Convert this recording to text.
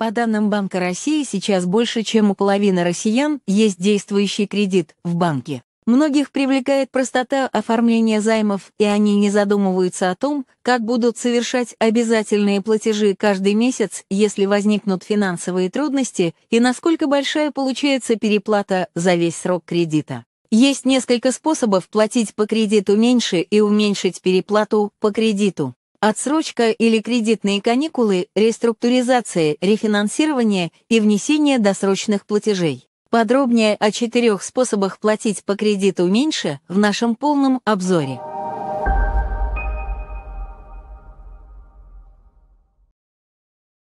По данным Банка России, сейчас больше, чем у половины россиян есть действующий кредит в банке. Многих привлекает простота оформления займов, и они не задумываются о том, как будут совершать обязательные платежи каждый месяц, если возникнут финансовые трудности, и насколько большая получается переплата за весь срок кредита. Есть несколько способов платить по кредиту меньше и уменьшить переплату по кредиту. Отсрочка или кредитные каникулы, реструктуризация, рефинансирование и внесение досрочных платежей. Подробнее о четырех способах платить по кредиту меньше в нашем полном обзоре.